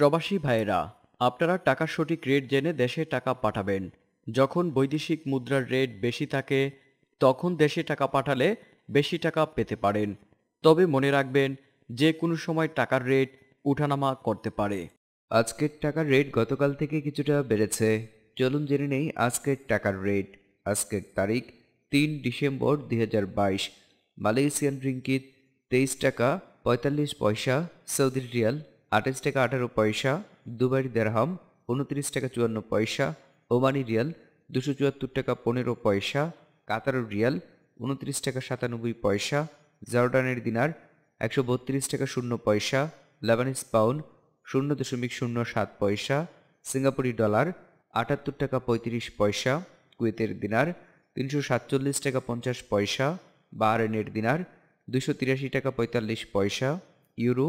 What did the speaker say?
প্রবাসী ভাইয়েরা আপনারা টাকার সঠিক রেট জেনে দেশে টাকা পাঠাবেন যখন বৈদেশিক মুদ্রার রেট বেশি থাকে তখন দেশে টাকা পাঠালে বেশি টাকা পেতে পারেন তবে মনে রাখবেন যে কোনো সময় টাকার রেট উঠানামা করতে পারে আজকের টাকার রেট গতকাল থেকে কিছুটা বেড়েছে চলুন জেনে নেই আজকের টাকার রেট আজকের তারিখ তিন ডিসেম্বর দুই মালয়েশিয়ান রিঙ্কিত তেইশ টাকা পঁয়তাল্লিশ পয়সা সৌদি রিয়াল আঠাশ টাকা আঠারো পয়সা দুবাই দেড়হাম উনত্রিশ টাকা চুয়ান্ন পয়সা ওমানি রিয়াল দুশো চুয়াত্তর টাকা পনেরো পয়সা কাতারো রিয়াল উনত্রিশ টাকা সাতানব্বই পয়সা জর্ডানের দিনার একশো বত্রিশ টাকা শূন্য পয়সা লেবানিস পাউন্ড শূন্য দশমিক শূন্য সাত পয়সা সিঙ্গাপুরি ডলার আটাত্তর টাকা পঁয়ত্রিশ পয়সা কুয়েতের দিনার তিনশো সাতচল্লিশ টাকা পঞ্চাশ পয়সা বাহারেনের দিনার দুশো তিরাশি টাকা পঁয়তাল্লিশ পয়সা ইউরো